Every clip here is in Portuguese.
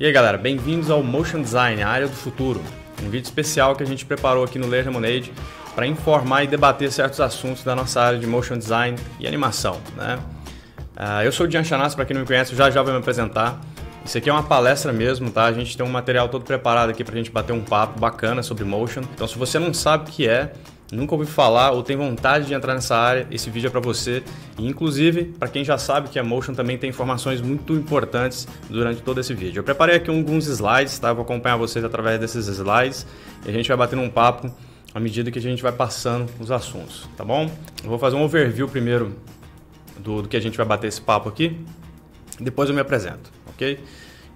E aí galera, bem-vindos ao Motion Design, a área do futuro. Um vídeo especial que a gente preparou aqui no Ler Lemonade para informar e debater certos assuntos da nossa área de Motion Design e animação, né? Uh, eu sou o Dian Chanassi, para quem não me conhece, já já vou me apresentar. Isso aqui é uma palestra mesmo, tá? A gente tem um material todo preparado aqui para a gente bater um papo bacana sobre motion. Então, se você não sabe o que é, nunca ouviu falar ou tem vontade de entrar nessa área, esse vídeo é para você. E, inclusive, para quem já sabe que a é Motion também tem informações muito importantes durante todo esse vídeo. Eu preparei aqui alguns slides, tá? Eu vou acompanhar vocês através desses slides e a gente vai batendo um papo à medida que a gente vai passando os assuntos, tá bom? Eu vou fazer um overview primeiro do, do que a gente vai bater esse papo aqui, depois eu me apresento, ok?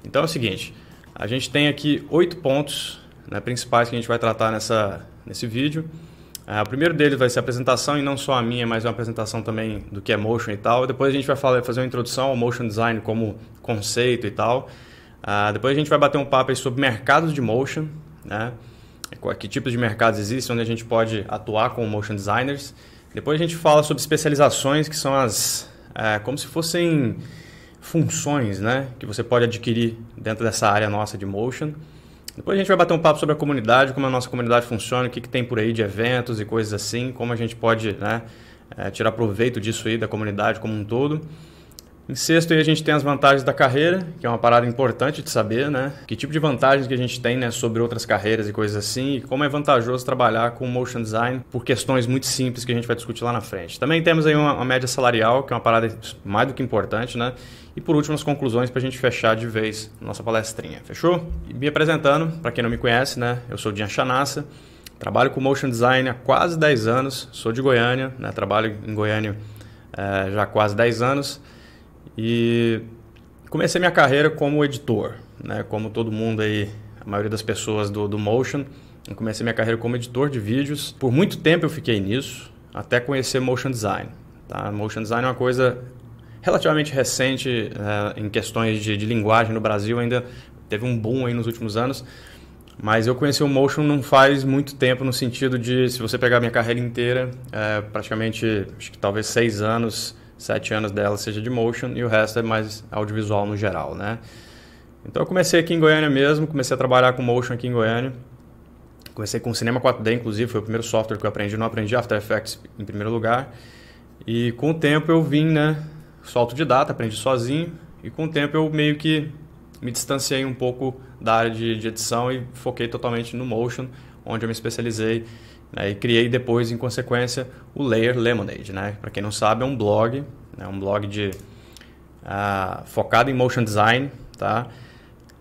Então é o seguinte, a gente tem aqui oito pontos né, principais que a gente vai tratar nessa, nesse vídeo. Ah, o primeiro deles vai ser a apresentação, e não só a minha, mas uma apresentação também do que é motion e tal. Depois a gente vai falar, fazer uma introdução ao motion design como conceito e tal. Ah, depois a gente vai bater um papo sobre mercados de motion, né? que tipos de mercados existem, onde a gente pode atuar com motion designers. Depois a gente fala sobre especializações, que são as é, como se fossem funções né? que você pode adquirir dentro dessa área nossa de motion. Depois a gente vai bater um papo sobre a comunidade, como a nossa comunidade funciona, o que, que tem por aí de eventos e coisas assim, como a gente pode né, eh, tirar proveito disso aí da comunidade como um todo. Em sexto aí a gente tem as vantagens da carreira, que é uma parada importante de saber, né? Que tipo de vantagens que a gente tem, né, sobre outras carreiras e coisas assim, e como é vantajoso trabalhar com motion design por questões muito simples que a gente vai discutir lá na frente. Também temos aí uma, uma média salarial, que é uma parada mais do que importante, né? E por último, as conclusões para a gente fechar de vez nossa palestrinha, fechou? E me apresentando, para quem não me conhece, né? Eu sou o Dian Chanassa, trabalho com motion design há quase 10 anos, sou de Goiânia, né? Trabalho em Goiânia é, já há quase 10 anos. E comecei minha carreira como editor, né? Como todo mundo aí, a maioria das pessoas do, do Motion. Eu comecei minha carreira como editor de vídeos. Por muito tempo eu fiquei nisso, até conhecer Motion Design. Tá? Motion Design é uma coisa relativamente recente eh, em questões de, de linguagem no Brasil, ainda teve um boom aí nos últimos anos. Mas eu conheci o Motion não faz muito tempo, no sentido de, se você pegar minha carreira inteira, é, praticamente, acho que talvez seis anos sete anos dela seja de motion e o resto é mais audiovisual no geral, né? Então eu comecei aqui em Goiânia mesmo, comecei a trabalhar com motion aqui em Goiânia. Comecei com Cinema 4D, inclusive, foi o primeiro software que eu aprendi. Não aprendi After Effects em primeiro lugar. E com o tempo eu vim, né? Sou autodidata, aprendi sozinho. E com o tempo eu meio que me distanciei um pouco da área de, de edição e foquei totalmente no motion, onde eu me especializei né? E criei depois, em consequência, o Layer Lemonade. Né? Para quem não sabe, é um blog, né? um blog de uh, focado em motion design. Tá?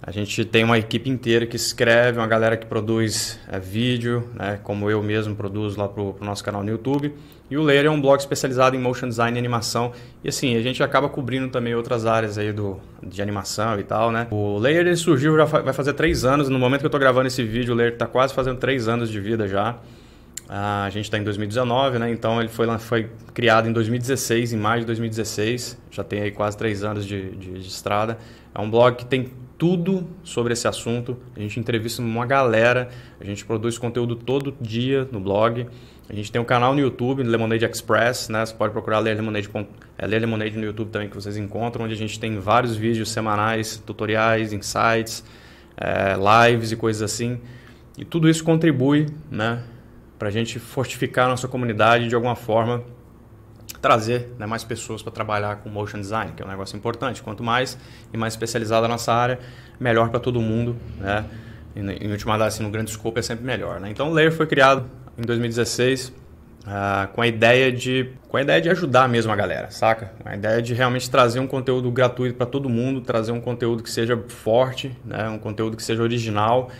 A gente tem uma equipe inteira que escreve, uma galera que produz eh, vídeo, né? como eu mesmo produzo lá para o nosso canal no YouTube. E o Layer é um blog especializado em motion design e animação. E assim, a gente acaba cobrindo também outras áreas aí do, de animação e tal, né? O Layer ele surgiu, já vai fazer três anos. No momento que eu estou gravando esse vídeo, o Layer está quase fazendo três anos de vida já. Ah, a gente está em 2019, né? Então ele foi, foi criado em 2016, em maio de 2016. Já tem aí quase três anos de, de, de estrada. É um blog que tem tudo sobre esse assunto. A gente entrevista uma galera, a gente produz conteúdo todo dia no blog. A gente tem um canal no YouTube, Lemonade Express, né? Você pode procurar Ler Lemonade, é, Ler Lemonade no YouTube também que vocês encontram, onde a gente tem vários vídeos semanais, tutoriais, insights, é, lives e coisas assim. E tudo isso contribui né, para a gente fortificar a nossa comunidade de alguma forma, trazer né, mais pessoas para trabalhar com motion design, que é um negócio importante. Quanto mais e mais especializada a nossa área, melhor para todo mundo. Né? Em, né, em última análise, assim, no grande escopo é sempre melhor. Né? Então, o Layer foi criado em 2016 Uh, ah, com a ideia de com a ideia de ajudar mesmo a galera, saca? Com a ideia de realmente trazer um conteúdo gratuito para todo mundo, trazer um conteúdo que seja forte, né? um conteúdo que seja original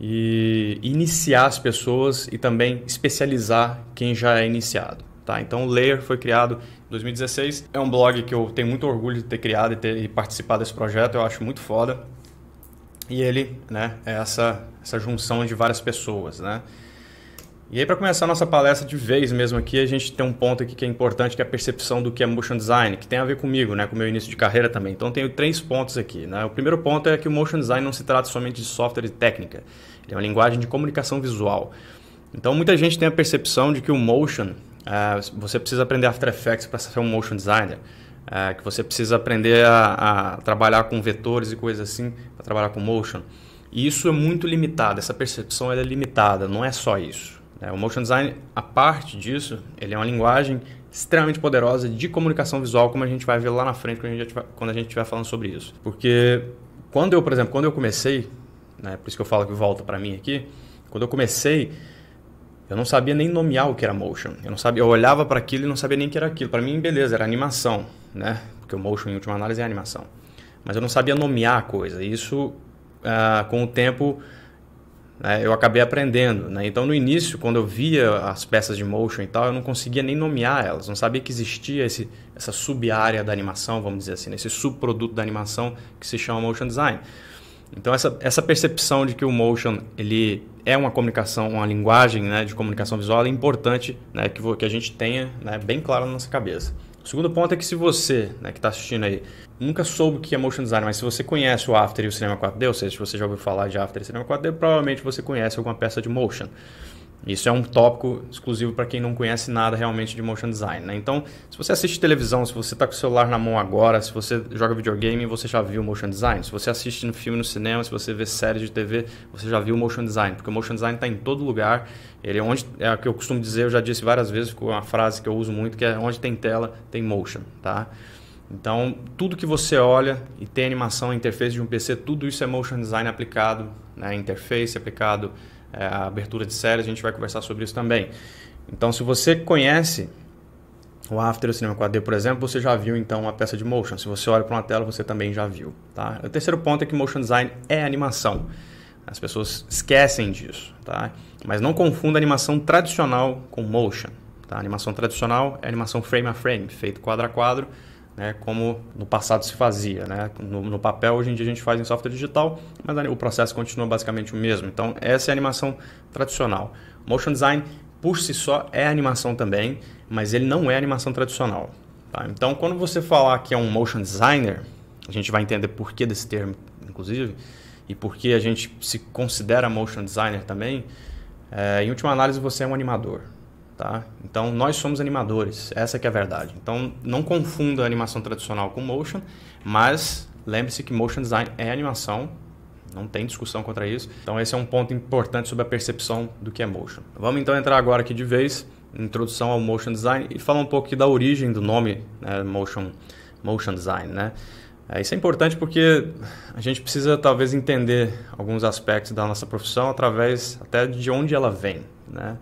e iniciar as pessoas e também especializar quem já é iniciado. Tá? Então, o Layer foi criado em 2016. É um blog que eu tenho muito orgulho de ter criado e ter participado desse projeto, eu acho muito foda. E ele né, é essa, essa junção de várias pessoas. Né? E aí, para começar a nossa palestra de vez mesmo aqui, a gente tem um ponto aqui que é importante, que é a percepção do que é motion design, que tem a ver comigo, né, com o meu início de carreira também. Então, tenho três pontos aqui. Né? O primeiro ponto é que o motion design não se trata somente de software e técnica, ele é uma linguagem de comunicação visual. Então, muita gente tem a percepção de que o motion, uh, você precisa aprender After Effects para ser um motion designer, uh, que você precisa aprender a, a trabalhar com vetores e coisas assim para trabalhar com motion. E isso é muito limitado, essa percepção é limitada, não é só isso. É, o motion design, a parte disso, ele é uma linguagem extremamente poderosa de comunicação visual, como a gente vai ver lá na frente quando a gente estiver falando sobre isso. Porque quando eu, por exemplo, quando eu comecei, né, por isso que eu falo que volta para mim aqui, quando eu comecei, eu não sabia nem nomear o que era motion. Eu não sabia, eu olhava para aquilo e não sabia nem o que era aquilo. Para mim, beleza, era animação, né? Porque o motion, em última análise, é animação. Mas eu não sabia nomear a coisa. Isso, ah, com o tempo, né? eu acabei aprendendo. Né? Então, no início, quando eu via as peças de motion e tal, eu não conseguia nem nomear elas, não sabia que existia esse, essa sub-área da animação, vamos dizer assim, né? esse subproduto da animação que se chama motion design. Então, essa, essa percepção de que o motion ele é uma comunicação, uma linguagem né, de comunicação visual é importante né, que, que a gente tenha né, bem claro na nossa cabeça. O segundo ponto é que se você, né, que está assistindo aí, nunca soube o que é motion design, mas se você conhece o After e o Cinema 4D, ou seja, se você já ouviu falar de After e Cinema 4D, provavelmente você conhece alguma peça de motion. Isso é um tópico exclusivo para quem não conhece nada realmente de motion design. Né? Então, se você assiste televisão, se você está com o celular na mão agora, se você joga videogame, você já viu motion design. Se você assiste no filme no cinema, se você vê séries de TV, você já viu motion design. Porque o motion design está em todo lugar. Ele é onde é o que eu costumo dizer, eu já disse várias vezes, com uma frase que eu uso muito, que é onde tem tela tem motion, tá? Então, tudo que você olha e tem animação, interface de um PC, tudo isso é motion design aplicado, né? Interface aplicado é, a abertura de série, a gente vai conversar sobre isso também. Então, se você conhece o After o Cinema 4D, por exemplo, você já viu então uma peça de motion. Se você olha para uma tela, você também já viu. Tá? O terceiro ponto é que motion design é animação. As pessoas esquecem disso, tá? Mas não confunda animação tradicional com motion. Tá? A animação tradicional é animação frame a frame, feito quadro a quadro né, como no passado se fazia. Né? No, no, papel, hoje em dia, a gente faz em software digital, mas o processo continua basicamente o mesmo. Então, essa é a animação tradicional. Motion design, por si só, é animação também, mas ele não é animação tradicional. Tá? Então, quando você falar que é um motion designer, a gente vai entender por que desse termo, inclusive, e por que a gente se considera motion designer também. É, em última análise, você é um animador. Tá? Então, nós somos animadores, essa que é a verdade. Então, não confunda a animação tradicional com motion, mas lembre-se que motion design é animação, não tem discussão contra isso. Então, esse é um ponto importante sobre a percepção do que é motion. Vamos então entrar agora aqui de vez, introdução ao motion design, e falar um pouco da origem do nome né, motion, motion design. Né? É, isso é importante porque a gente precisa talvez entender alguns aspectos da nossa profissão através até de onde ela vem. Né?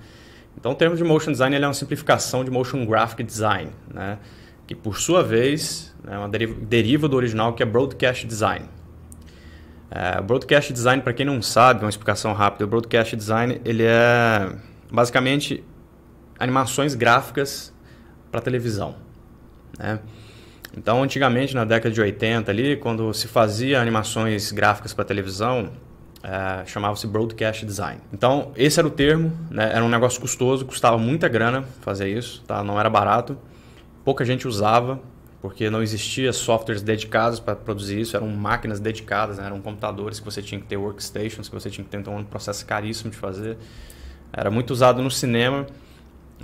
Então, o termo de motion design é uma simplificação de motion graphic design, né? que por sua vez né, é uma deriva do original que é broadcast design. É, broadcast design, para quem não sabe, uma explicação rápida. O broadcast design ele é basicamente animações gráficas para televisão. Né? Então, antigamente, na década de 80 ali, quando se fazia animações gráficas para televisão, é, chamava-se Broadcast Design. Então, esse era o termo, né? era um negócio custoso, custava muita grana fazer isso, tá? não era barato, pouca gente usava, porque não existia softwares dedicados para produzir isso, eram máquinas dedicadas, né? eram computadores que você tinha que ter workstations, que você tinha que ter, então, um processo caríssimo de fazer. Era muito usado no cinema,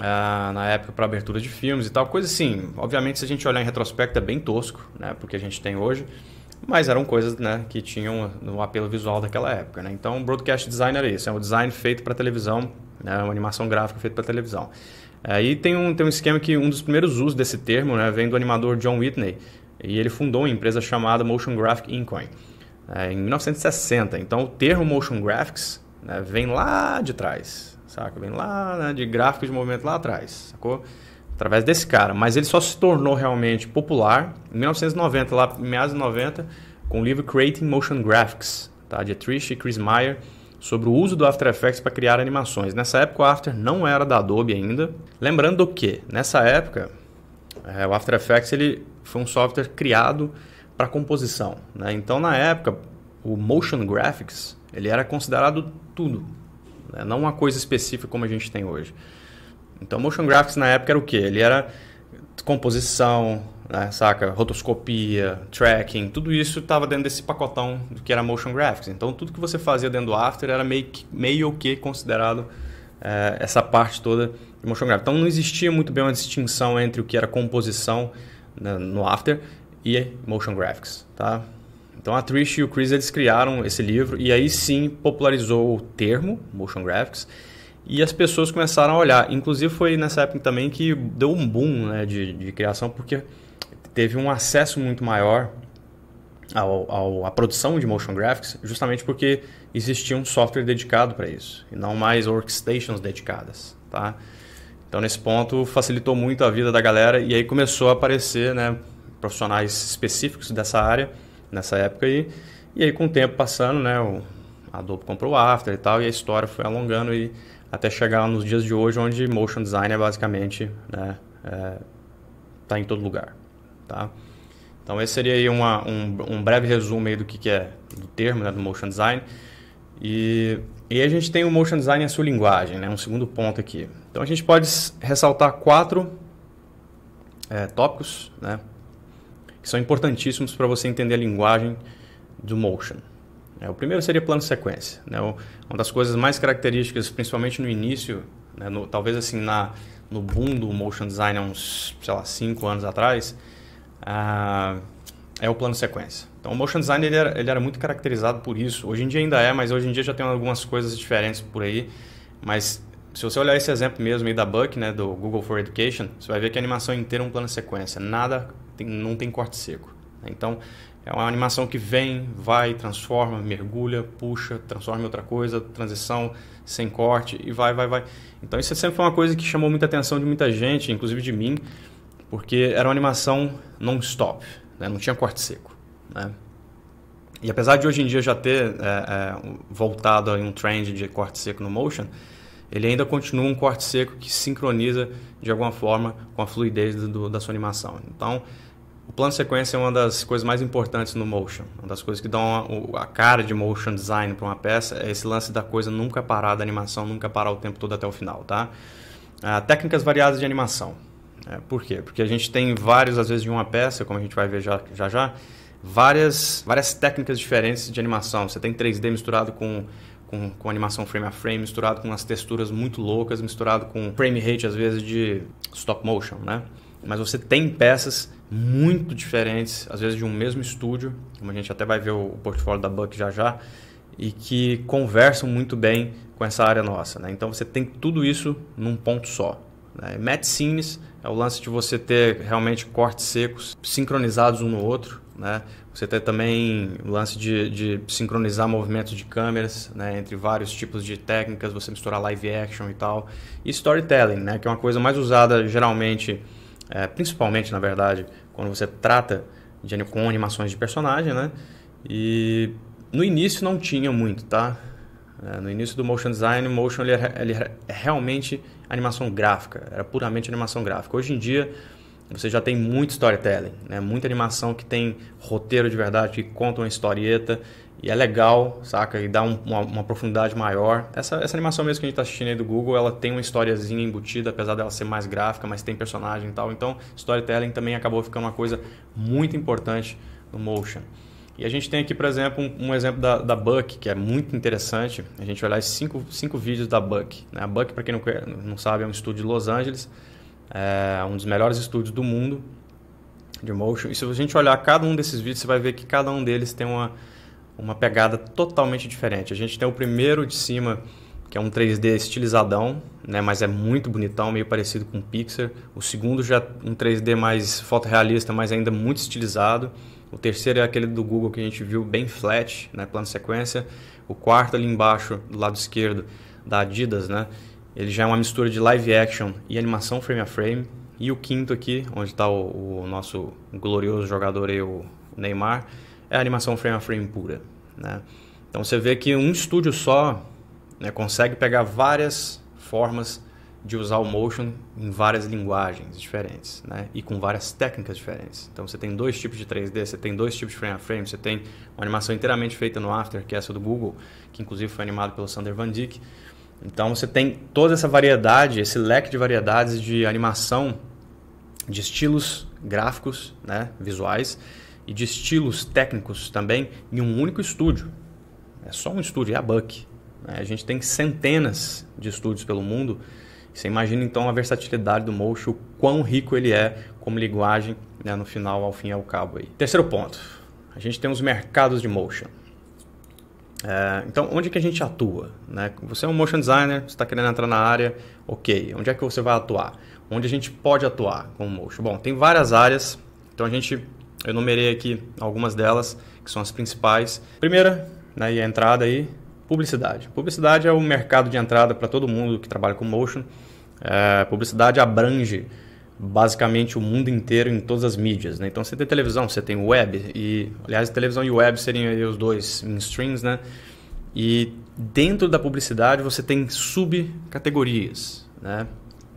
Uh, na época para abertura de filmes e tal, coisa assim. Obviamente, se a gente olhar em retrospecto, é bem tosco, né? Porque a gente tem hoje mas eram coisas né, que tinham no apelo visual daquela época. Né? Então, broadcast design era isso, é um design feito para televisão, né, uma animação gráfica feita para televisão. Aí é, tem um, tem um esquema que um dos primeiros usos desse termo né, vem do animador John Whitney, e ele fundou uma empresa chamada Motion Graphic Incoin, é, em 1960. Então, o termo Motion Graphics né, vem lá de trás, saca? Vem lá né, de gráficos de movimento lá atrás, sacou? através desse cara. Mas ele só se tornou realmente popular em 1990, lá em meados de 90, com o livro Creating Motion Graphics, tá? de Trish e Chris Meyer, sobre o uso do After Effects para criar animações. Nessa época o After não era da Adobe ainda. Lembrando que, nessa época, é, o After Effects ele foi um software criado para composição. Né? Então, na época, o Motion Graphics ele era considerado tudo, né? não uma coisa específica como a gente tem hoje. Então, motion graphics na época era o quê? Ele era composição, né, saca? Rotoscopia, tracking, tudo isso estava dentro desse pacotão do que era motion graphics. Então, tudo que você fazia dentro do After era meio que, meio que considerado é, essa parte toda de motion graphics. Então, não existia muito bem uma distinção entre o que era composição né, no After e motion graphics, tá? Então, a Trish e o Chris, eles criaram esse livro e aí sim popularizou o termo motion graphics e as pessoas começaram a olhar. Inclusive foi nessa época também que deu um boom né, de, de criação, porque teve um acesso muito maior ao, à produção de motion graphics, justamente porque existia um software dedicado para isso, e não mais workstations dedicadas. Tá? Então, nesse ponto, facilitou muito a vida da galera e aí começou a aparecer né, profissionais específicos dessa área nessa época. E, e aí, com o tempo passando, né, o Adobe comprou o After e tal, e a história foi alongando e até chegar nos dias de hoje, onde motion design é basicamente né, é, tá em todo lugar, tá? Então esse seria aí uma, um, um, breve resumo aí do que, que é do termo né, do motion design e, e a gente tem o motion design a sua linguagem, né? Um segundo ponto aqui. Então a gente pode ressaltar quatro é, tópicos, né? Que são importantíssimos para você entender a linguagem do motion, é, o primeiro seria plano sequência. Né? Uma das coisas mais características, principalmente no início, né? no, talvez assim na, no boom do motion design há uns, sei lá, 5 anos atrás, uh, é o plano sequência. Então o motion design ele era, ele era, muito caracterizado por isso. Hoje em dia ainda é, mas hoje em dia já tem algumas coisas diferentes por aí. Mas se você olhar esse exemplo mesmo aí da Buck, né, do Google for Education, você vai ver que a animação inteira é um plano sequência. Nada, tem, não tem corte seco. Né? Então, é uma animação que vem, vai, transforma, mergulha, puxa, transforma em outra coisa, transição sem corte e vai, vai, vai. Então isso sempre foi uma coisa que chamou muita atenção de muita gente, inclusive de mim, porque era uma animação non-stop, né? não tinha corte seco. Né? E apesar de hoje em dia já ter é, é, voltado em um trend de corte seco no motion, ele ainda continua um corte seco que sincroniza de alguma forma com a fluidez do, da sua animação. Então plano sequência é uma das coisas mais importantes no motion. Uma das coisas que dão a, a cara de motion design para uma peça é esse lance da coisa nunca parar, da animação nunca parar o tempo todo até o final, tá? Ah, técnicas variadas de animação. É, por quê? Porque a gente tem vários, às vezes, de uma peça, como a gente vai ver já já, já várias, várias técnicas diferentes de animação. Você tem 3D misturado com com, com, animação frame a frame, misturado com umas texturas muito loucas, misturado com frame rate, às vezes, de stop motion, né? Mas você tem peças muito diferentes, às vezes de um mesmo estúdio, como a gente até vai ver o, portfólio da Buck já já, e que conversam muito bem com essa área nossa. Né? Então você tem tudo isso num ponto só. Né? sims é o lance de você ter realmente cortes secos sincronizados um no outro. Né? Você tem também o lance de, de sincronizar movimentos de câmeras né? entre vários tipos de técnicas, você misturar live action e tal. E storytelling, né? que é uma coisa mais usada geralmente é, principalmente, na verdade, quando você trata de, com animações de personagem, né? E no início não tinha muito, tá? É, no início do motion design, o motion ele era, ele realmente animação gráfica, era puramente animação gráfica. Hoje em dia, você já tem muito storytelling, né? muita animação que tem roteiro de verdade, que conta uma historieta, e é legal, saca? E dá um, uma, uma, profundidade maior. Essa, essa animação mesmo que a gente está assistindo aí do Google, ela tem uma historiazinha embutida, apesar dela ser mais gráfica, mas tem personagem e tal. Então, storytelling também acabou ficando uma coisa muito importante no Motion. E a gente tem aqui, por exemplo, um, um exemplo da, da Buck, que é muito interessante. A gente vai olhar cinco, cinco vídeos da Buck. Né? A Buck, para quem não, não sabe, é um estúdio de Los Angeles, é um dos melhores estúdios do mundo de motion. E se a gente olhar cada um desses vídeos, você vai ver que cada um deles tem uma uma pegada totalmente diferente. A gente tem o primeiro de cima, que é um 3D estilizadão, né, mas é muito bonitão, meio parecido com o Pixar. O segundo já é um 3D mais fotorrealista, mas ainda muito estilizado. O terceiro é aquele do Google que a gente viu bem flat, né, plano sequência. O quarto ali embaixo, do lado esquerdo, da Adidas, né? Ele já é uma mistura de live action e animação frame a frame. E o quinto aqui, onde está o, o, nosso glorioso jogador aí, o Neymar, é animação frame a frame pura. Né? Então você vê que um estúdio só né, consegue pegar várias formas de usar o motion em várias linguagens diferentes né? e com várias técnicas diferentes. Então você tem dois tipos de 3D, você tem dois tipos de frame a frame, você tem uma animação inteiramente feita no After, que é essa do Google, que inclusive foi animado pelo Sander Van Dyck. Então você tem toda essa variedade, esse leque de variedades de animação, de estilos gráficos, né, visuais, e de estilos técnicos também em um único estúdio. É só um estúdio, é a Buck. Né? A gente tem centenas de estúdios pelo mundo. Você imagina então a versatilidade do mocho quão rico ele é como linguagem né, no final, ao fim e ao cabo. Aí. Terceiro ponto, a gente tem os mercados de Motion. É, então, onde que a gente atua? Né? Você é um motion designer, você está querendo entrar na área, ok. Onde é que você vai atuar? Onde a gente pode atuar com o motion? Bom, tem várias áreas, então a gente eu numerei aqui algumas delas, que são as principais. Primeira, né, e a entrada aí, publicidade. Publicidade é o mercado de entrada para todo mundo que trabalha com motion. É, publicidade abrange basicamente o mundo inteiro em todas as mídias. Né? Então você tem televisão, você tem web, e aliás, televisão e web seriam os dois mainstreams, né? E dentro da publicidade você tem subcategorias, né?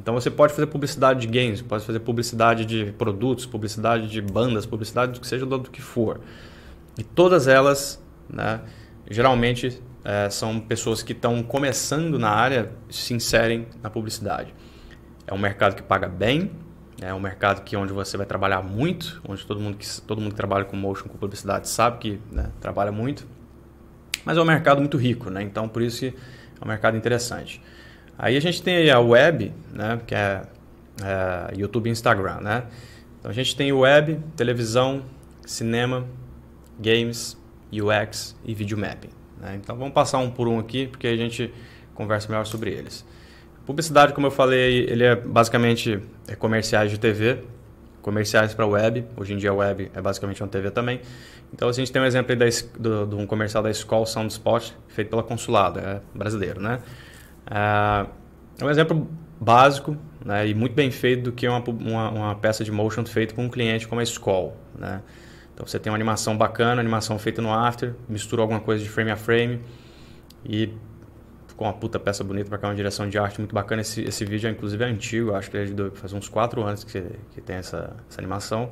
Então você pode fazer publicidade de games, pode fazer publicidade de produtos, publicidade de bandas, publicidade do que seja, do que for. E todas elas, né, geralmente, é, são pessoas que estão começando na área se inserem na publicidade. É um mercado que paga bem, é um mercado que onde você vai trabalhar muito, onde todo mundo que, todo mundo que trabalha com motion, com publicidade, sabe que né, trabalha muito. Mas é um mercado muito rico, né? então por isso que é um mercado interessante. Aí a gente tem a web, né, que é, é YouTube e Instagram, né? Então a gente tem web, televisão, cinema, games, UX e video mapping. Né? Então vamos passar um por um aqui, porque a gente conversa melhor sobre eles. Publicidade, como eu falei, ele é basicamente é comerciais de TV, comerciais para web. Hoje em dia a web é basicamente uma TV também. Então assim, a gente tem um exemplo aí da, do, de um comercial da Skoll Spot, feito pela Consulada é brasileiro, né? Ah, é um exemplo básico né, e muito bem feito do que uma, uma, uma peça de motion feita com um cliente como a Skoll. Né? Então você tem uma animação bacana, animação feita no After, mistura alguma coisa de frame a frame e ficou uma puta peça bonita para cá, uma direção de arte muito bacana. Esse, esse vídeo, inclusive, é antigo, acho que ele é de faz uns 4 anos que, que tem essa, essa animação.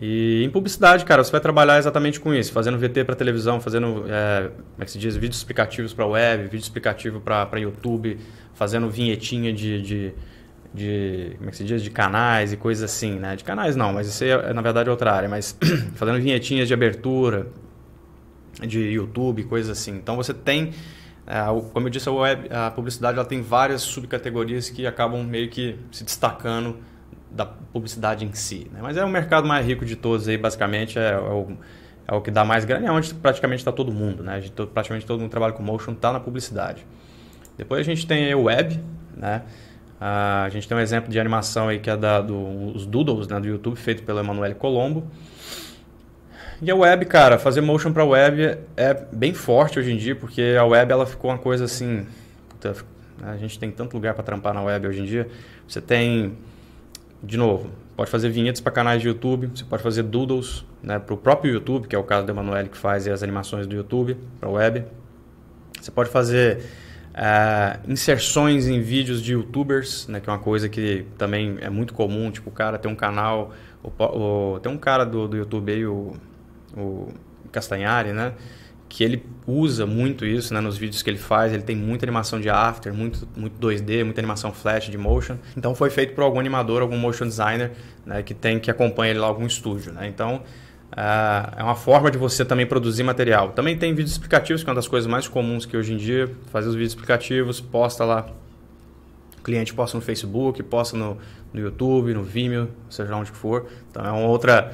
E em publicidade, cara, você vai trabalhar exatamente com isso, fazendo VT para televisão, fazendo, é, como é que se diz, vídeos explicativos para web, vídeo explicativo para YouTube, fazendo vinhetinha de, de, de, como é que se diz, de canais e coisas assim, né? De canais não, mas isso é, na verdade, é outra área, mas fazendo vinhetinhas de abertura, de YouTube, coisas assim. Então você tem, é, como eu disse, a, web, a publicidade ela tem várias subcategorias que acabam meio que se destacando da publicidade em si. Né? Mas é o mercado mais rico de todos aí, basicamente, é, é o, é o que dá mais grana, é onde praticamente está todo mundo, né? Gente, praticamente todo mundo que trabalha com motion está na publicidade. Depois a gente tem aí o web, né? Ah, a gente tem um exemplo de animação aí que é da, do, os Doodles né, do YouTube, feito pelo Emanuele Colombo. E a web, cara, fazer motion para web é bem forte hoje em dia, porque a web ela ficou uma coisa assim. Puta, a gente tem tanto lugar para trampar na web hoje em dia. Você tem de novo, pode fazer vinhetas para canais de YouTube, você pode fazer doodles né, para o próprio YouTube, que é o caso do Emanuele que faz as animações do YouTube para web. Você pode fazer é, inserções em vídeos de YouTubers, né, que é uma coisa que também é muito comum. Tipo, o cara tem um canal, o, o, tem um cara do, do YouTube aí, o, o Castanhari, né? que ele usa muito isso né, nos vídeos que ele faz. Ele tem muita animação de after, muito, muito 2D, muita animação flash de motion. Então foi feito por algum animador, algum motion designer né, que tem que acompanha ele lá algum estúdio. Né? Então uh, é uma forma de você também produzir material. Também tem vídeos explicativos, que é uma das coisas mais comuns que hoje em dia fazer os vídeos explicativos, posta lá. O cliente posta no Facebook, posta no, no YouTube, no Vimeo, seja onde for. Então é uma outra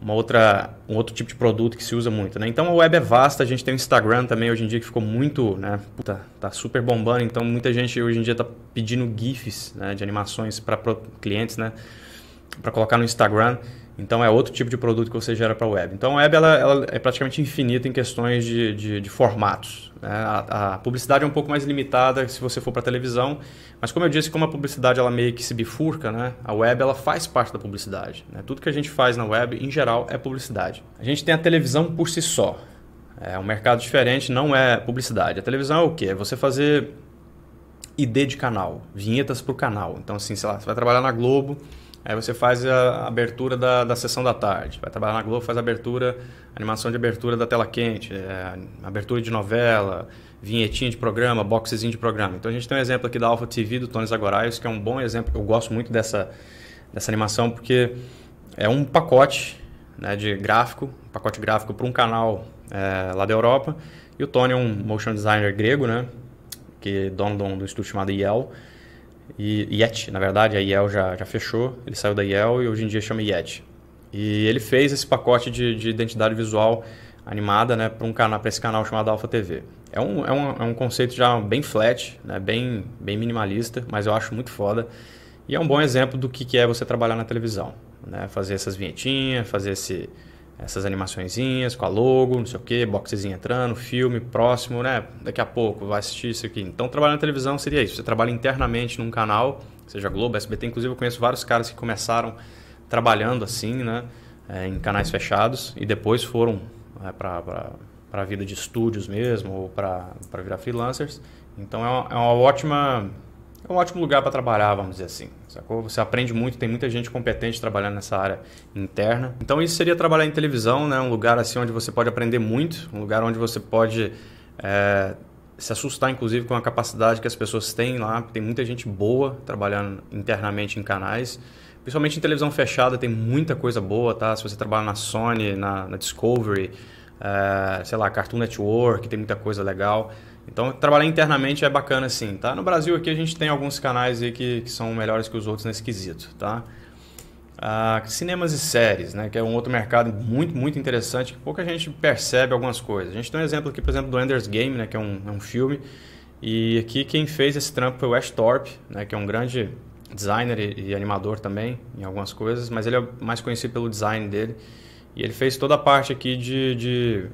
uma outra, um outro tipo de produto que se usa muito, né? Então a web é vasta, a gente tem o Instagram também hoje em dia que ficou muito, né? Puta, tá super bombando, então muita gente hoje em dia está pedindo GIFs né, de animações para clientes, né? Para colocar no Instagram. Então é outro tipo de produto que você gera para a web. Então a web ela, ela, é praticamente infinita em questões de, de, de formatos. Né? A, a, publicidade é um pouco mais limitada se você for para televisão, mas como eu disse, como a publicidade ela meio que se bifurca, né? a web ela faz parte da publicidade. Né? Tudo que a gente faz na web, em geral, é publicidade. A gente tem a televisão por si só. É um mercado diferente, não é publicidade. A televisão é o quê? É você fazer ID de canal, vinhetas para o canal. Então, assim, sei lá, você vai trabalhar na Globo Aí você faz a abertura da, da sessão da tarde. Vai trabalhar na Globo, faz a abertura, animação de abertura da tela quente, é, abertura de novela, vinhetinha de programa, boxezinho de programa. Então a gente tem um exemplo aqui da Alpha TV do Tony Zagoraios, que é um bom exemplo. Eu gosto muito dessa, dessa animação porque é um pacote né, de gráfico, um pacote gráfico para um canal é, lá da Europa. E o Tony é um motion designer grego, né? Que é dono, dono do estúdio chamado Yale e Yet, na verdade, a Yale já, já fechou, ele saiu da Yale e hoje em dia chama Yet. E ele fez esse pacote de, de identidade visual animada né, para um canal, esse canal chamado Alpha TV. É um, é, um, é um conceito já bem flat, né, bem, bem minimalista, mas eu acho muito foda. E é um bom exemplo do que, que é você trabalhar na televisão. Né? Fazer essas vinhetinhas, fazer esse, essas animaçõezinhas com a logo, não sei o que, boxezinho entrando, filme, próximo, né? Daqui a pouco vai assistir isso aqui. Então, trabalhar na televisão seria isso. Você trabalha internamente num canal, seja Globo, SBT. Inclusive, eu conheço vários caras que começaram trabalhando assim, né? É, em canais fechados e depois foram é, né, para a vida de estúdios mesmo ou para virar freelancers. Então, é uma, é uma ótima é um ótimo lugar para trabalhar, vamos dizer assim, sacou? Você aprende muito, tem muita gente competente trabalhando nessa área interna. Então isso seria trabalhar em televisão, né? Um lugar assim onde você pode aprender muito, um lugar onde você pode é, se assustar, inclusive, com a capacidade que as pessoas têm lá. Tem muita gente boa trabalhando internamente em canais. Principalmente em televisão fechada tem muita coisa boa, tá? Se você trabalha na Sony, na, na Discovery, é, sei lá, Cartoon Network, tem muita coisa legal. Então, trabalhar internamente é bacana assim, tá? No Brasil aqui a gente tem alguns canais aí que, que são melhores que os outros nesse quesito, tá? Ah, cinemas e séries, né? Que é um outro mercado muito, muito interessante que pouca gente percebe algumas coisas. A gente tem um exemplo aqui, por exemplo, do Ender's Game, né? Que é um, é um filme. E aqui quem fez esse trampo foi o Ash Thorpe, né? Que é um grande designer e, e animador também em algumas coisas, mas ele é mais conhecido pelo design dele. E ele fez toda a parte aqui de, de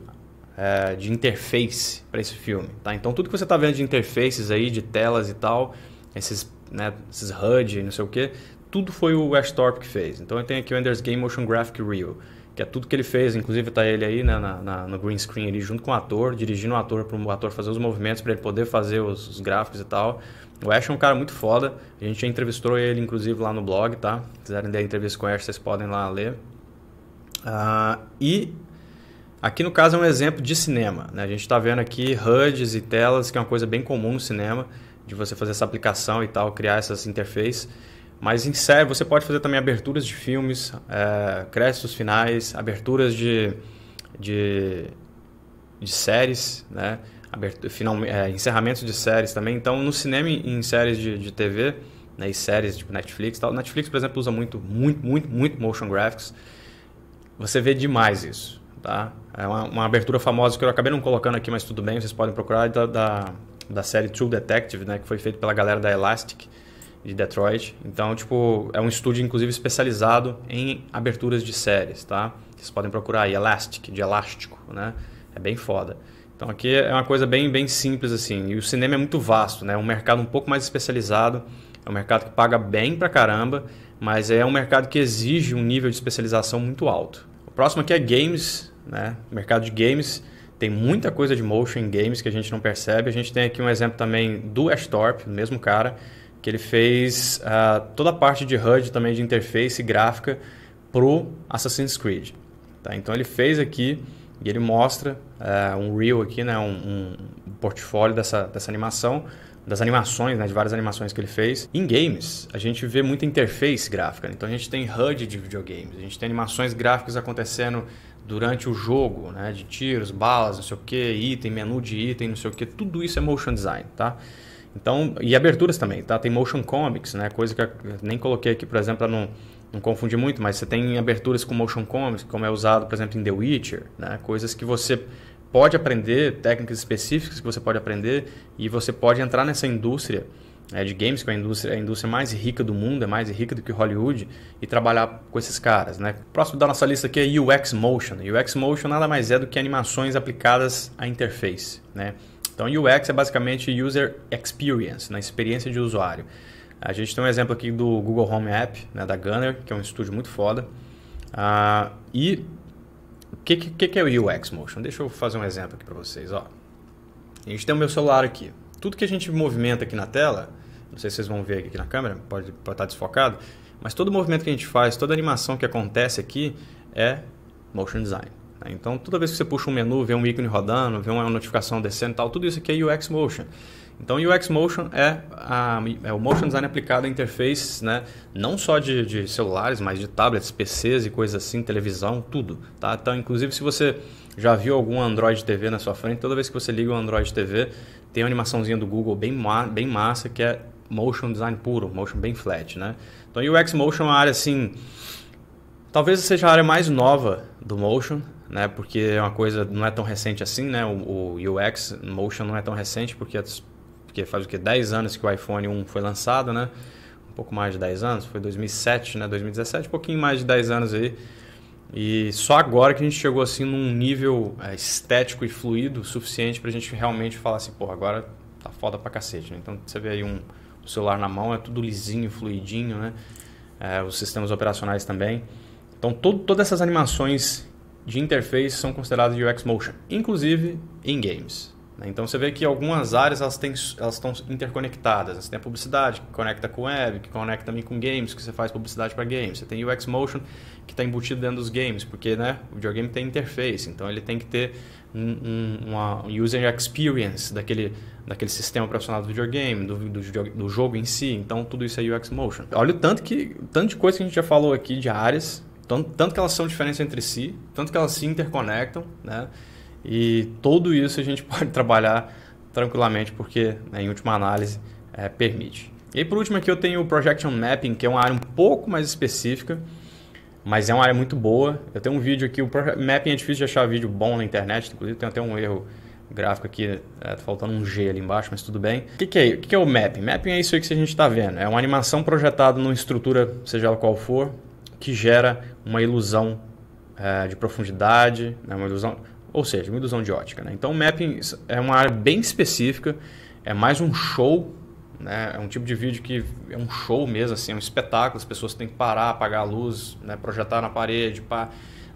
é, de interface para esse filme. Tá? Então tudo que você está vendo de interfaces aí, de telas e tal, esses, né, esses HUD e não sei o que, tudo foi o Wes que fez. Então eu tenho aqui o Ender's Game Motion Graphic Reel, que é tudo que ele fez, inclusive está ele aí né, na, na, no green screen ali junto com o ator, dirigindo o ator para o ator fazer os movimentos, para ele poder fazer os, os gráficos e tal. O Ash é um cara muito foda. A gente já entrevistou ele, inclusive, lá no blog, tá? Se quiserem a entrevista com o Ash, vocês podem lá ler. Uh, e Aqui no caso é um exemplo de cinema. Né? A gente está vendo aqui HUDs e telas, que é uma coisa bem comum no cinema, de você fazer essa aplicação e tal, criar essas interfaces. Mas em série você pode fazer também aberturas de filmes, é, créditos finais, aberturas de, de, de séries, né? Abertura, final, é, encerramentos de séries também. Então no cinema e em séries de, de TV né, e séries tipo Netflix tal. Netflix, por exemplo, usa muito, muito, muito, muito motion graphics. Você vê demais isso, tá? É uma, uma, abertura famosa que eu acabei não colocando aqui, mas tudo bem, vocês podem procurar, da, da, da série True Detective, né? Que foi feito pela galera da Elastic de Detroit. Então, tipo, é um estúdio, inclusive, especializado em aberturas de séries, tá? Vocês podem procurar aí, Elastic, de elástico, né? É bem foda. Então, aqui é uma coisa bem, bem simples, assim. E o cinema é muito vasto, né? É um mercado um pouco mais especializado. É um mercado que paga bem pra caramba, mas é um mercado que exige um nível de especialização muito alto. Próximo aqui é games, né? Mercado de games. Tem muita coisa de motion games que a gente não percebe. A gente tem aqui um exemplo também do Ashtorp, o mesmo cara, que ele fez uh, toda a parte de HUD também de interface gráfica pro Assassin's Creed. Tá? Então ele fez aqui e ele mostra uh, um reel aqui, né? um, um portfólio dessa, dessa animação das animações, né, de várias animações que ele fez. Em games, a gente vê muita interface gráfica. Né? Então a gente tem HUD de videogames, a gente tem animações gráficas acontecendo durante o jogo, né, de tiros, balas, não sei o que, item, menu de item, não sei o que. Tudo isso é motion design, tá? Então, e aberturas também, tá? Tem motion comics, né? Coisa que eu nem coloquei aqui, por exemplo, para não, não confundir muito, mas você tem aberturas com motion comics, como é usado, por exemplo, em The Witcher, né? Coisas que você pode aprender técnicas específicas que você pode aprender e você pode entrar nessa indústria é, de games, que é a indústria, a indústria mais rica do mundo, é mais rica do que Hollywood, e trabalhar com esses caras. Né? Próximo da nossa lista aqui é UX Motion. UX Motion nada mais é do que animações aplicadas à interface. Né? Então, UX é basicamente User Experience, na né? experiência de usuário. A gente tem um exemplo aqui do Google Home App, né, da Gunner, que é um estúdio muito foda. Ah, e que, que, que é o UX Motion? Deixa eu fazer um exemplo aqui para vocês. Ó. A gente tem o meu celular aqui. Tudo que a gente movimenta aqui na tela, não sei se vocês vão ver aqui na câmera, pode, pode estar tá desfocado, mas todo movimento que a gente faz, toda animação que acontece aqui é motion design. Tá? Então, toda vez que você puxa um menu, vê um ícone rodando, vê uma notificação descendo e tal, tudo isso aqui é UX Motion. Então, UX Motion é, a, é o motion design aplicado a interfaces, né? não só de, de, celulares, mas de tablets, PCs e coisas assim, televisão, tudo. Tá? Então, inclusive, se você já viu algum Android TV na sua frente, toda vez que você liga o Android TV, tem uma animaçãozinha do Google bem, ma bem massa, que é motion design puro, motion bem flat. Né? Então, UX Motion é uma área assim... Talvez seja a área mais nova do motion, né? Porque é uma coisa não é tão recente assim, né? O, o UX Motion não é tão recente porque as porque faz o que 10 anos que o iPhone 1 foi lançado, né? Um pouco mais de 10 anos, foi 2007, né? 2017, um pouquinho mais de 10 anos aí. E só agora que a gente chegou assim num nível é, estético e fluido suficiente para a gente realmente falar assim, pô, agora tá foda pra cacete, né? Então você vê aí um o celular na mão, é tudo lisinho, fluidinho, né? É, os sistemas operacionais também. Então todo, todas essas animações de interface são consideradas de UX Motion, inclusive em games. Né? Então você vê que algumas áreas elas, têm, elas estão interconectadas. Você tem a publicidade que conecta com web, que conecta também com games, que você faz publicidade para games. Você tem o UX Motion que está embutido dentro dos games, porque né, o videogame tem interface, então ele tem que ter um, um, uma user experience daquele, daquele sistema profissional do videogame, do, do, do, jogo em si. Então tudo isso é UX Motion. Olha o tanto que tanto de coisa que a gente já falou aqui de áreas, tanto, tanto que elas são diferentes entre si, tanto que elas se interconectam, né? E tudo isso a gente pode trabalhar tranquilamente, porque né, em última análise é, permite. E aí, por último aqui eu tenho o Projection Mapping, que é uma área um pouco mais específica, mas é uma área muito boa. Eu tenho um vídeo aqui, o Mapping é difícil de achar vídeo bom na internet, inclusive tem até um erro gráfico aqui, é, tá faltando um G ali embaixo, mas tudo bem. O que, que, é, o que, que é o Mapping? Mapping é isso aí que a gente está vendo, é uma animação projetada numa estrutura, seja ela qual for, que gera uma ilusão é, de profundidade, né, uma ilusão ou seja, uma ilusão de ótica. Né? Então, o mapping é uma área bem específica, é mais um show, né? é um tipo de vídeo que é um show mesmo, assim, é um espetáculo, as pessoas têm que parar, apagar a luz, né? projetar na parede, pá.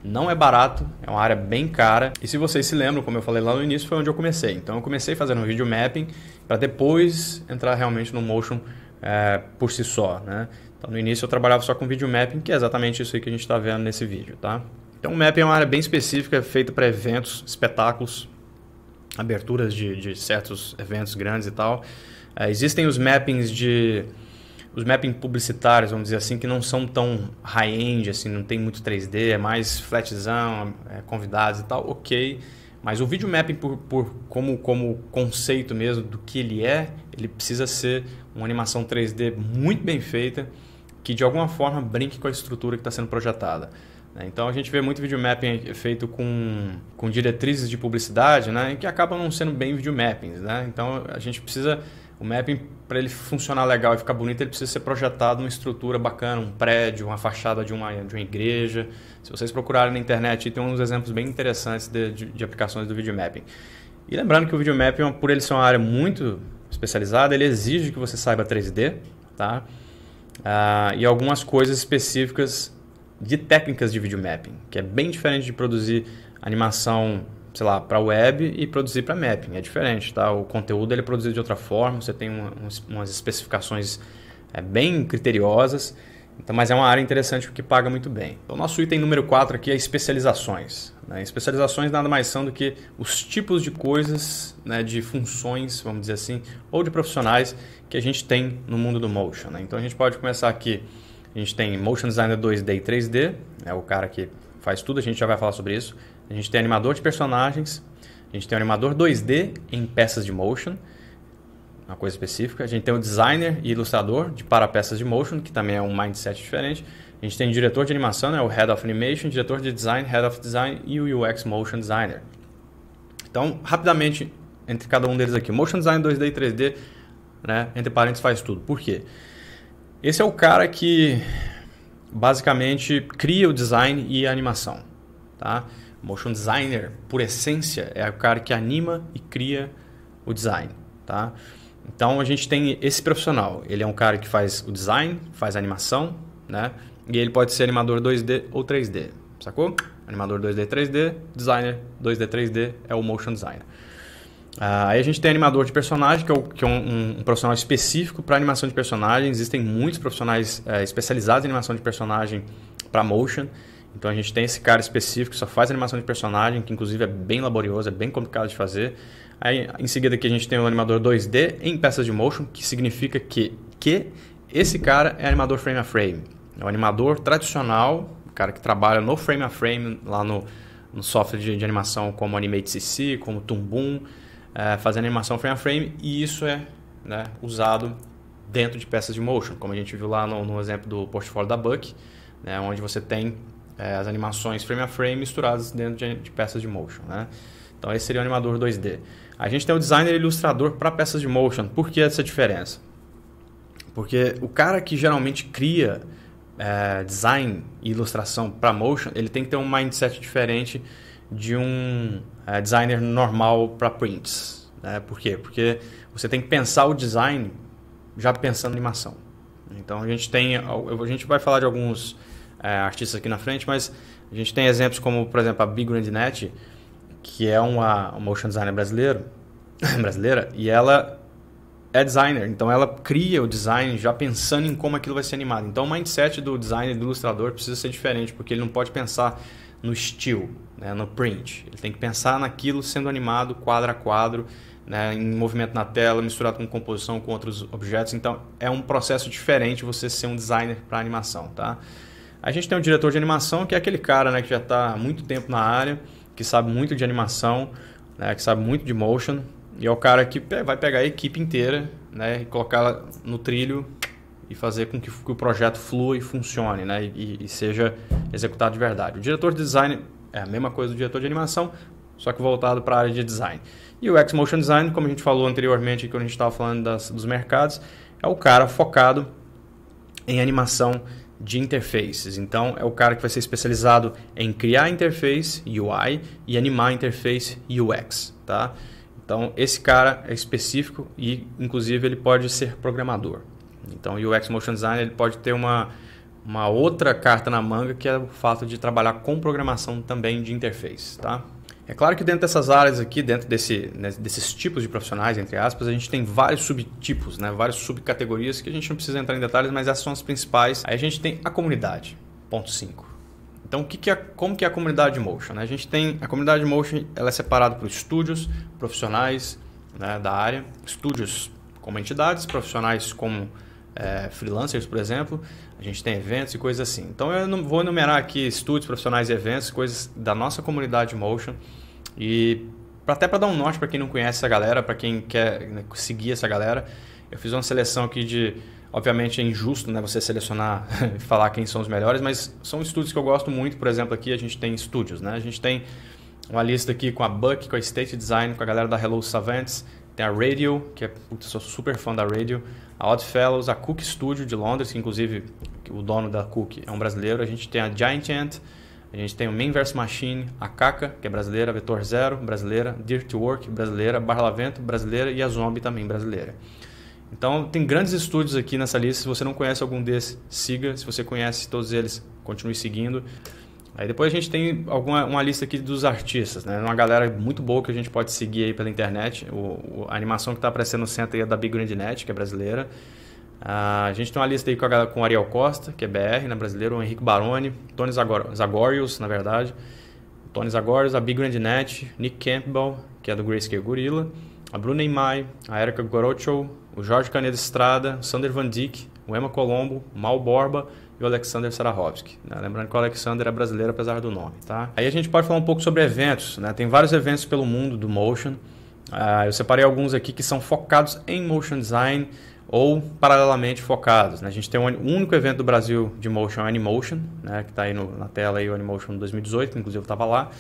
Não é barato, é uma área bem cara. E se vocês se lembram, como eu falei lá no início, foi onde eu comecei. Então eu comecei fazendo vídeo mapping para depois entrar realmente no motion é, por si só, né? Então no início eu trabalhava só com vídeo mapping, que é exatamente isso aí que a gente está vendo nesse vídeo, tá? Então, o mapping é uma área bem específica, é feita para eventos, espetáculos, aberturas de, de, certos eventos grandes e tal. É, existem os mappings de os mapping publicitários, vamos dizer assim, que não são tão high-end, assim, não tem muito 3D, é mais flatzão, é, convidados e tal, ok. Mas o vídeo mapping por, por, como, como conceito mesmo do que ele é, ele precisa ser uma animação 3D muito bem feita, que de alguma forma brinque com a estrutura que está sendo projetada. Né? Então a gente vê muito vídeo mapping feito com, com diretrizes de publicidade, né? Que acabam não sendo bem vídeo mappings, né? Então a gente precisa. O mapping, para ele funcionar legal e ficar bonito, ele precisa ser projetado uma estrutura bacana, um prédio, uma fachada de uma, de uma igreja. Se vocês procurarem na internet, tem uns exemplos bem interessantes de, de, de aplicações do vídeo mapping. E lembrando que o vídeo mapping, por ele ser uma área muito especializada, ele exige que você saiba 3D, tá? Ah, e algumas coisas específicas de técnicas de video mapping, que é bem diferente de produzir animação, sei lá, para web e produzir para mapping. É diferente, tá? O conteúdo ele é produzido de outra forma, você tem umas especificações é, bem criteriosas, então, mas é uma área interessante porque paga muito bem. Então, nosso item número 4 aqui é especializações. Né? Especializações nada mais são do que os tipos de coisas, né, de funções, vamos dizer assim, ou de profissionais que a gente tem no mundo do motion. Né? Então, a gente pode começar aqui a gente tem Motion Designer 2D e 3D, é né, o cara que faz tudo, a gente já vai falar sobre isso. A gente tem animador de personagens, a gente tem animador 2D em peças de motion, uma coisa específica. A gente tem o designer e ilustrador de para peças de motion, que também é um mindset diferente. A gente tem diretor de animação, né, o Head of Animation, diretor de design, Head of Design e o UX Motion Designer. Então, rapidamente, entre cada um deles aqui, Motion Design 2D e 3D, né, entre parênteses, faz tudo. Por quê? Esse é o cara que basicamente cria o design e a animação, tá? Motion designer, por essência, é o cara que anima e cria o design, tá? Então a gente tem esse profissional, ele é um cara que faz o design, faz a animação, né? E ele pode ser animador 2D ou 3D, sacou? Animador 2D, 3D, designer 2D, 3D é o motion designer. Ah, aí a gente tem animador de personagem, que é, o, que é um, um, profissional específico para animação de personagem. Existem muitos profissionais é, especializados em animação de personagem para motion. Então a gente tem esse cara específico que só faz animação de personagem, que inclusive é bem laborioso, é bem complicado de fazer. Aí em seguida aqui a gente tem o animador 2D em peças de motion, que significa que, que esse cara é animador frame a frame. É um animador tradicional, o cara que trabalha no frame a frame lá no, no software de, de animação como Animate CC, como Toon Boom é, fazendo animação frame a frame e isso é né, usado dentro de peças de motion, como a gente viu lá no, no exemplo do portfólio da Buck, né, onde você tem é, as animações frame a frame misturadas dentro de, de peças de motion. Né? Então esse seria o animador 2D. A gente tem o designer ilustrador para peças de motion. Por que essa diferença? Porque o cara que geralmente cria é, design e ilustração para motion, ele tem que ter um mindset diferente de um designer normal para prints. Né? Por quê? Porque você tem que pensar o design já pensando animação. Então a gente tem, a gente vai falar de alguns é, artistas aqui na frente, mas a gente tem exemplos como, por exemplo, a Big Net, que é uma, uma motion designer brasileiro, brasileira, e ela é designer, então ela cria o design já pensando em como aquilo vai ser animado. Então o mindset do designer, do ilustrador, precisa ser diferente, porque ele não pode pensar no still, né, no print. Ele tem que pensar naquilo sendo animado quadro a quadro, né, em movimento na tela, misturado com composição, com outros objetos. Então é um processo diferente você ser um designer para animação, tá? A gente tem um diretor de animação que é aquele cara né, que já está há muito tempo na área, que sabe muito de animação, né, que sabe muito de motion, e é o cara que vai pegar a equipe inteira né, e colocá-la no trilho e fazer com que, que o projeto flua e funcione, né? E, e, seja executado de verdade. O diretor de design é a mesma coisa do diretor de animação, só que voltado para a área de design. E o X-Motion Design, como a gente falou anteriormente, quando a gente estava falando das, dos mercados, é o cara focado em animação de interfaces. Então, é o cara que vai ser especializado em criar interface UI e animar interface UX, tá? Então, esse cara é específico e, inclusive, ele pode ser programador. Então, o UX Motion Design ele pode ter uma, uma outra carta na manga, que é o fato de trabalhar com programação também de interface, tá? É claro que dentro dessas áreas aqui, dentro desse, né, desses tipos de profissionais, entre aspas, a gente tem vários subtipos, né, várias subcategorias que a gente não precisa entrar em detalhes, mas essas são as principais. Aí a gente tem a comunidade, ponto 5. Então, o que que é, como que é a comunidade Motion? Né? A gente tem a comunidade Motion, ela é separada por estúdios, profissionais né, da área, estúdios como entidades, profissionais como é, freelancers, por exemplo. A gente tem eventos e coisas assim. Então eu não vou enumerar aqui estúdios, profissionais e eventos, coisas da nossa comunidade Motion. E até para dar um norte para quem não conhece essa galera, para quem quer né, seguir essa galera, eu fiz uma seleção aqui de. Obviamente é injusto né, você selecionar e falar quem são os melhores, mas são estúdios que eu gosto muito. Por exemplo, aqui a gente tem estúdios. Né? A gente tem uma lista aqui com a Buck, com a State Design, com a galera da Hello Savants. Tem a Radio, que é, putz, eu sou super fã da Radio a Oddfellows, a Cook Studio de Londres, que inclusive o dono da Cook é um brasileiro. A gente tem a Giant Ant, a gente tem o Main Verse Machine, a Kaka, que é brasileira, Vetor Zero, brasileira, Dirt Work, brasileira, Barlavento, brasileira e a Zombie também brasileira. Então tem grandes estúdios aqui nessa lista. Se você não conhece algum desses, siga. Se você conhece todos eles, continue seguindo. Aí depois a gente tem alguma, uma lista aqui dos artistas, né? Uma galera muito boa que a gente pode seguir aí pela internet. O, o a animação que está aparecendo no centro aí é da Big Grand Net, que é brasileira. Ah, a gente tem uma lista aí com, a, com o Ariel Costa, que é BR, né, brasileiro, o Henrique Baroni, Tony Zagor, Zagorius, na verdade. Tony Zagorius, a Big Grand Net, Nick Campbell, que é do Grayscale Gorilla, a Bruna Imai, a Erika Gorocho, o Jorge Canedo Estrada, o Sander Van Dijk, o Emma Colombo, o Mal Borba, e o Alexander Sarahovski. Né? Lembrando que o Alexander é brasileiro apesar do nome. Tá? Aí a gente pode falar um pouco sobre eventos. Né? Tem vários eventos pelo mundo do Motion. Uh, eu separei alguns aqui que são focados em Motion Design ou paralelamente focados. Né? A gente tem um único evento do Brasil de Motion, Animotion, né? que está aí no, na tela aí, o Animotion 2018, que inclusive estava lá,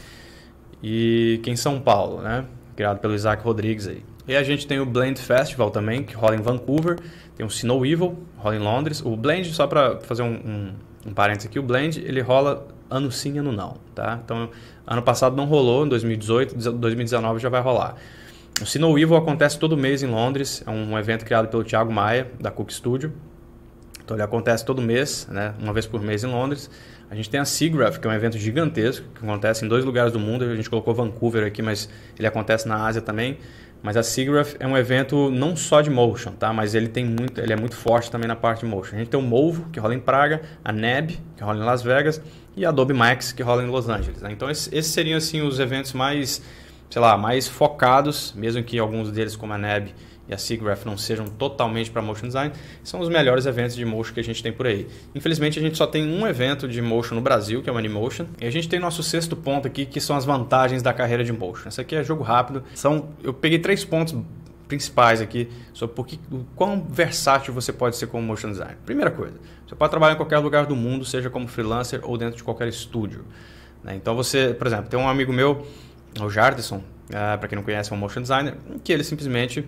e que em São Paulo, né? criado pelo Isaac Rodrigues aí. E a gente tem o Blend Festival também, que rola em Vancouver, tem o Snow Evil, rola em Londres. O Blend, só para fazer um, um, um parênteses aqui, o Blend ele rola ano sim, ano não. Tá? Então, ano passado não rolou, em 2018, 2019 já vai rolar. O Snow Evil acontece todo mês em Londres, é um evento criado pelo Thiago Maia, da Cook Studio. Então ele acontece todo mês, né? uma vez por mês em Londres. A gente tem a SIGGRAPH, que é um evento gigantesco, que acontece em dois lugares do mundo. A gente colocou Vancouver aqui, mas ele acontece na Ásia também. Mas a SIGGRAPH é um evento não só de motion, tá? Mas ele tem muito, ele é muito forte também na parte de motion. A gente tem o Movo, que rola em Praga, a NEB, que rola em Las Vegas, e a Adobe Max, que rola em Los Angeles. Né? Então esses seriam assim os eventos mais sei lá, mais focados, mesmo que alguns deles, como a NEB e a SIGGRAPH, não sejam totalmente para motion design, são os melhores eventos de motion que a gente tem por aí. Infelizmente, a gente só tem um evento de motion no Brasil, que é o Animotion, e a gente tem nosso sexto ponto aqui, que são as vantagens da carreira de motion. Essa aqui é jogo rápido, são, eu peguei três pontos principais aqui sobre por que, o quão versátil você pode ser como motion design. Primeira coisa, você pode trabalhar em qualquer lugar do mundo, seja como freelancer ou dentro de qualquer estúdio. Né? Então você, por exemplo, tem um amigo meu o Jardison, ah, para quem não conhece, é um motion designer, que ele simplesmente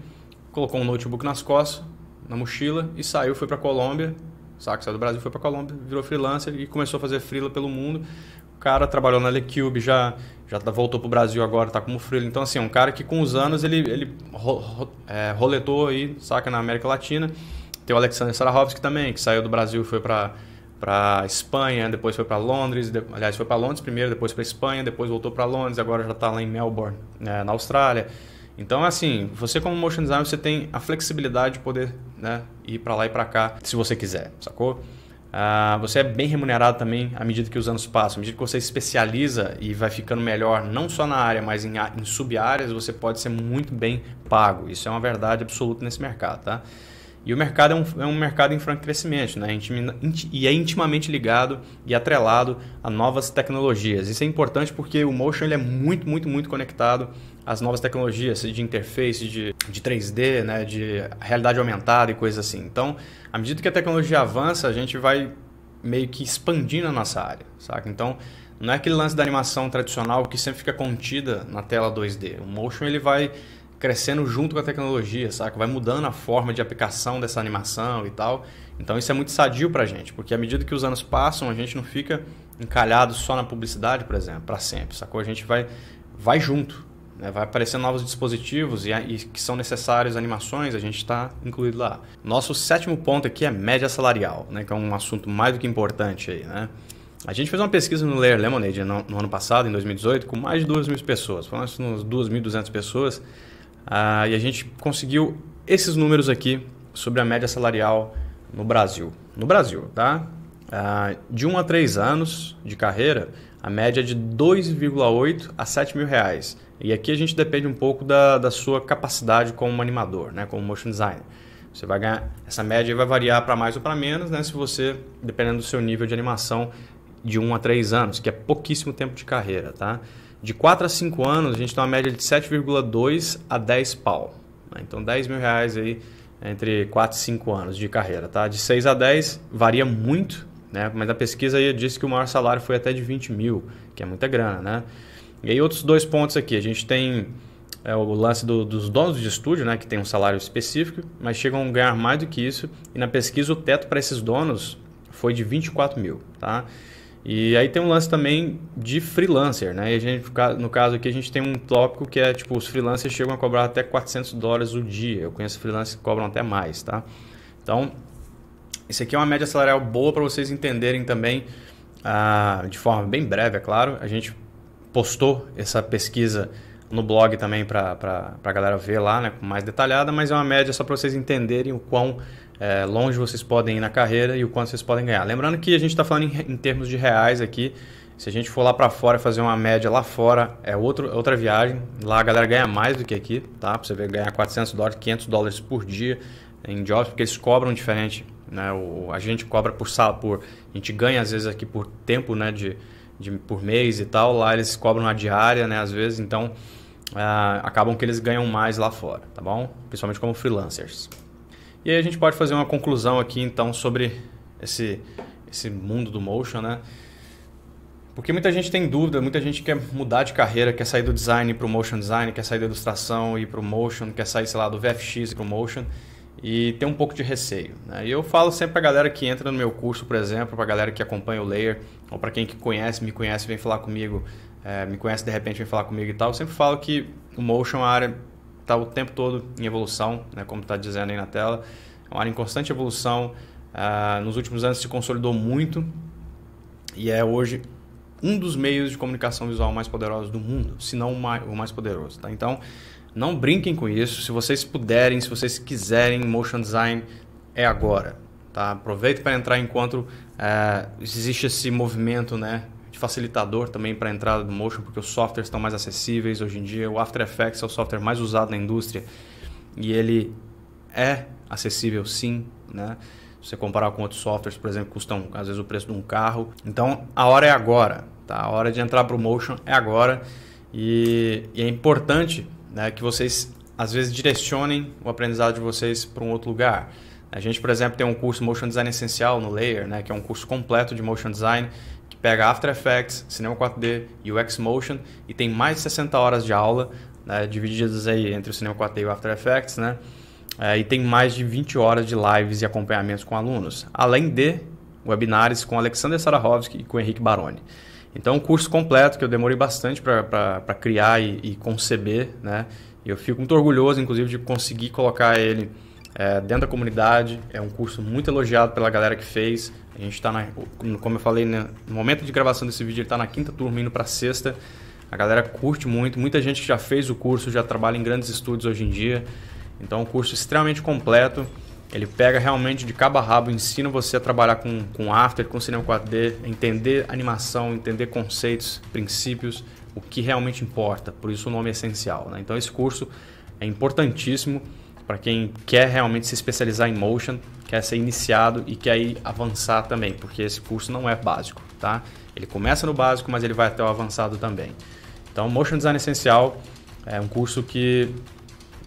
colocou um notebook nas costas, na mochila e saiu, foi para a Colômbia, saiu do Brasil, foi para a Colômbia, virou freelancer e começou a fazer freela pelo mundo. O cara trabalhou na LeCube, já já tá, voltou pro Brasil agora, está como freela. Então assim, é um cara que com os anos ele ele ro, ro, é, roletou aí, saca na América Latina. Tem o Alexander Sarahovski também, que saiu do Brasil, foi para para Espanha, depois foi para Londres, de... aliás foi para Londres primeiro, depois para Espanha, depois voltou para Londres, agora já está lá em Melbourne, né, na Austrália. Então, assim, você como motion designer, você tem a flexibilidade de poder né, ir para lá e para cá, se você quiser, sacou? Ah, você é bem remunerado também à medida que os anos passam, à medida que você se especializa e vai ficando melhor, não só na área, mas em, em sub-áreas, você pode ser muito bem pago. Isso é uma verdade absoluta nesse mercado, tá? E o mercado é um, é um mercado em franco crescimento, né? e é intimamente ligado e atrelado a novas tecnologias. Isso é importante porque o Motion ele é muito, muito, muito conectado às novas tecnologias de interface, de, de 3D, né? de realidade aumentada e coisas assim. Então, à medida que a tecnologia avança, a gente vai meio que expandindo a nossa área, saca? Então, não é aquele lance da animação tradicional que sempre fica contida na tela 2D. O Motion ele vai crescendo junto com a tecnologia, saca? Vai mudando a forma de aplicação dessa animação e tal. Então isso é muito sadio pra gente, porque à medida que os anos passam, a gente não fica encalhado só na publicidade, por exemplo, para sempre, sacou? A gente vai, vai junto, né? vai aparecendo novos dispositivos e, e que são necessários animações, a gente está incluído lá. Nosso sétimo ponto aqui é média salarial, né? que é um assunto mais do que importante aí, né? A gente fez uma pesquisa no Layer Lemonade no, no ano passado, em 2018, com mais de 2 mil pessoas, foram umas 2.200 pessoas, ah, e a gente conseguiu esses números aqui sobre a média salarial no Brasil. No Brasil, tá? Ah, de 1 um a 3 anos de carreira, a média é de 2,8 a 7 mil reais. E aqui a gente depende um pouco da, da sua capacidade como animador, né? como motion designer. Você vai ganhar, essa média vai variar para mais ou para menos, né? Se você, dependendo do seu nível de animação, de 1 a 3 anos, que é pouquíssimo tempo de carreira, tá? De 4 a 5 anos, a gente tem uma média de 7,2 a 10 pau. Né? Então, 10 mil reais aí entre 4 e 5 anos de carreira, tá? De 6 a 10 varia muito, né? Mas a pesquisa aí disse que o maior salário foi até de 20 mil, que é muita grana, né? E aí outros dois pontos aqui, a gente tem é, o lance do, dos donos de estúdio, né? Que tem um salário específico, mas chegam a ganhar mais do que isso. E na pesquisa o teto para esses donos foi de 24 mil, tá? E aí tem um lance também de freelancer, né? E a gente, no caso aqui, a gente tem um tópico que é tipo, os freelancers chegam a cobrar até 400 dólares o dia. Eu conheço freelancers que cobram até mais, tá? Então, isso aqui é uma média salarial boa para vocês entenderem também, ah, de forma bem breve, é claro. A gente postou essa pesquisa no blog também para a galera ver lá, né? Mais detalhada, mas é uma média só para vocês entenderem o quão é, longe vocês podem ir na carreira e o quanto vocês podem ganhar. Lembrando que a gente está falando em, em, termos de reais aqui. Se a gente for lá para fora fazer uma média lá fora, é outro, é outra viagem. Lá a galera ganha mais do que aqui, tá? Pra você ver, ganhar 400 dólares, 500 dólares por dia em jobs, porque eles cobram diferente. Né? O, a gente cobra por sala, por, a gente ganha às vezes aqui por tempo, né? De, de, por mês e tal. Lá eles cobram a diária, né? Às vezes, então uh, acabam que eles ganham mais lá fora, tá bom? Principalmente como freelancers. E aí a gente pode fazer uma conclusão aqui então sobre esse, esse mundo do motion, né? Porque muita gente tem dúvida, muita gente quer mudar de carreira, quer sair do design para o motion design, quer sair da ilustração e ir para o motion, quer sair, sei lá, do VFX para o motion e tem um pouco de receio. Né? E eu falo sempre para a galera que entra no meu curso, por exemplo, para a galera que acompanha o Layer ou para quem que conhece, me conhece, vem falar comigo, é, me conhece de repente, vem falar comigo e tal, eu sempre falo que o motion é uma área está o tempo todo em evolução, né, como está dizendo aí na tela. É uma área em constante evolução. Ah, nos últimos anos se consolidou muito e é hoje um dos meios de comunicação visual mais poderosos do mundo, se não o mais poderoso. Tá? Então, não brinquem com isso. Se vocês puderem, se vocês quiserem, motion design é agora. Tá? Aproveite para entrar enquanto eh, existe esse movimento né, facilitador também para a entrada do motion, porque os softwares estão mais acessíveis hoje em dia. O After Effects é o software mais usado na indústria e ele é acessível sim, né? Se você comparar com outros softwares, por exemplo, custam às vezes o preço de um carro. Então, a hora é agora, tá? A hora de entrar para o motion é agora e, e é importante né, que vocês às vezes direcionem o aprendizado de vocês para um outro lugar. A gente, por exemplo, tem um curso Motion Design Essencial no Layer, né, que é um curso completo de Motion Design, pega After Effects, Cinema 4D, e x Motion e tem mais de 60 horas de aula, né, divididas aí entre o Cinema 4D e o After Effects, né? É, e tem mais de 20 horas de lives e acompanhamentos com alunos, além de webinários com Alexander Sarahovski e com Henrique Baroni. Então, um curso completo que eu demorei bastante para criar e, e conceber, né? E eu fico muito orgulhoso, inclusive, de conseguir colocar ele é, dentro da comunidade. É um curso muito elogiado pela galera que fez. A gente está, como eu falei, né, no momento de gravação desse vídeo, ele está na quinta turma, indo para sexta. A galera curte muito. Muita gente que já fez o curso já trabalha em grandes estúdios hoje em dia. Então, é um curso extremamente completo. Ele pega realmente de cabo a rabo, ensina você a trabalhar com, com After, com cinema 4D, entender animação, entender conceitos, princípios, o que realmente importa. Por isso o nome é essencial. Né? Então esse curso é importantíssimo para quem quer realmente se especializar em motion, quer ser iniciado e quer ir avançar também, porque esse curso não é básico, tá? Ele começa no básico, mas ele vai até o avançado também. Então, Motion Design Essencial é um curso que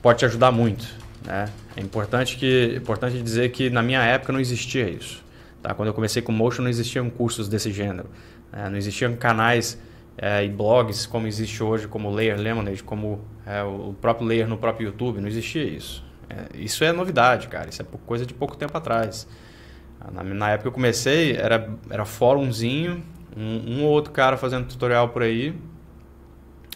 pode te ajudar muito, né? É importante, que, importante dizer que na minha época não existia isso. Tá? Quando eu comecei com Motion, não existiam cursos desse gênero. Né? Não existiam canais é, e blogs como existe hoje, como Layer Lemonade, como é, o próprio Layer no próprio YouTube. Não existia isso. É, isso é novidade, cara. Isso é coisa de pouco tempo atrás. Ah, na, na época que eu comecei, era, era fórumzinho, um, um ou outro cara fazendo tutorial por aí,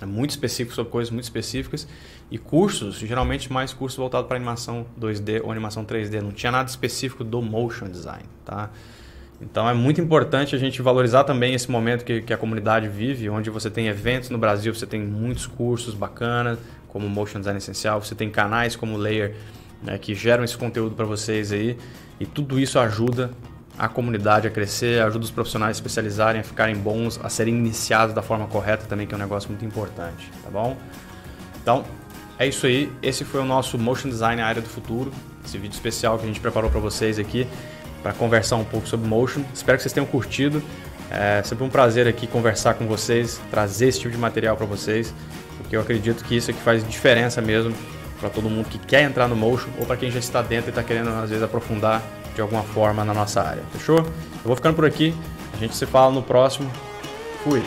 é muito específico sobre coisas muito específicas e cursos, geralmente mais cursos voltados para animação 2D ou animação 3D, não tinha nada específico do motion design, tá? Então é muito importante a gente valorizar também esse momento que, que a comunidade vive, onde você tem eventos no Brasil, você tem muitos cursos bacanas, como Motion Design Essencial, você tem canais como Layer, né, que geram esse conteúdo para vocês aí, e tudo isso ajuda a comunidade a crescer, ajuda os profissionais a especializarem, a ficarem bons, a serem iniciados da forma correta também, que é um negócio muito importante, tá bom? Então, é isso aí. Esse foi o nosso Motion Design Área do Futuro, esse vídeo especial que a gente preparou para vocês aqui, para conversar um pouco sobre Motion. Espero que vocês tenham curtido. É sempre um prazer aqui conversar com vocês, trazer esse tipo de material para vocês. Porque eu acredito que isso é que faz diferença mesmo para todo mundo que quer entrar no motion ou para quem já está dentro e está querendo às vezes aprofundar de alguma forma na nossa área. Fechou? Eu vou ficando por aqui. A gente se fala no próximo. Fui.